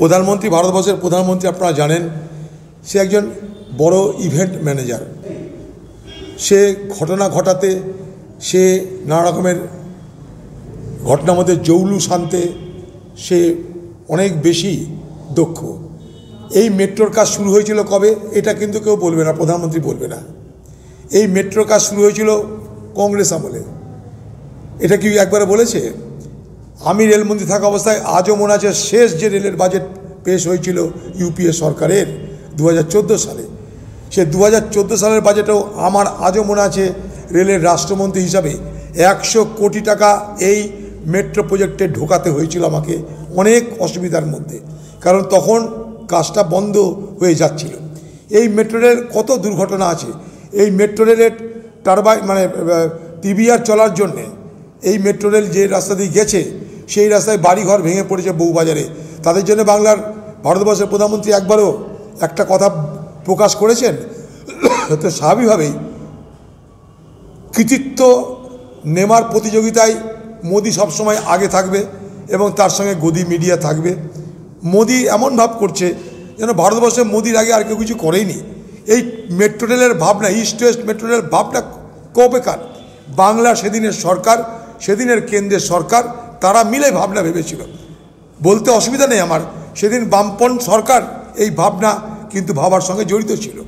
প্রধানমন্ত্রী ভারতবর্ষের প্রধানমন্ত্রী আপনারা জানেন সে একজন বড় ইভেন্ট ম্যানেজার সে ঘটনা ঘটাতে সে নানা রকমের ঘটনার মধ্যে জৌলু শান্তে সে অনেক বেশি দক্ষ এই মেট্রোর কাজ শুরু হয়েছিল কবে এটা কিন্তু কেউ বলবে না প্রধানমন্ত্রী বলবে না এই মেট্রোর কাজ শুরু হয়েছিল কংগ্রেস আমলে এটা কি একবারে বলেছে আমি রেলমন্ত্রী থাকা অবস্থায় আজও মনে আছে শেষ যে রেলের বাজেট পেশ হয়েছিল ইউপিএ সরকারের দু সালে সে দু সালের বাজেটেও আমার আজও মনে আছে রেলের রাষ্ট্রমন্ত্রী হিসাবে একশো কোটি টাকা এই মেট্রো প্রজেক্টে ঢোকাতে হয়েছিল আমাকে অনেক অসুবিধার মধ্যে কারণ তখন কাজটা বন্ধ হয়ে যাচ্ছিল এই মেট্রো রেল কত দুর্ঘটনা আছে এই মেট্রো রেলের টারবাই মানে টিবিআর চলার জন্যে এই মেট্রো রেল যে রাস্তা দিয়ে গেছে সেই রাস্তায় বাড়িঘর ভেঙে পড়েছে বউবাজারে তাদের জন্য বাংলার ভারতবর্ষের প্রধানমন্ত্রী একবারও একটা কথা প্রকাশ করেছেন তো স্বাভাবিকভাবেই কৃতিত্ব নেমার প্রতিযোগিতায় মোদি সবসময় আগে থাকবে এবং তার সঙ্গে গদি মিডিয়া থাকবে মোদি এমন ভাব করছে যেন ভারতবর্ষে মোদির আগে আর কেউ কিছু করেইনি এই মেট্রো রেলের ভাবনা ইস্ট ওয়েস্ট মেট্রো রেলের ভাবনা কবেকার বাংলা সেদিনের সরকার সেদিনের কেন্দ্রের সরকার তারা মিলে ভাবনা ভেবেছিল বলতে অসুবিধা নেই আমার সেদিন বামপন সরকার এই ভাবনা কিন্তু ভাবার সঙ্গে জড়িত ছিল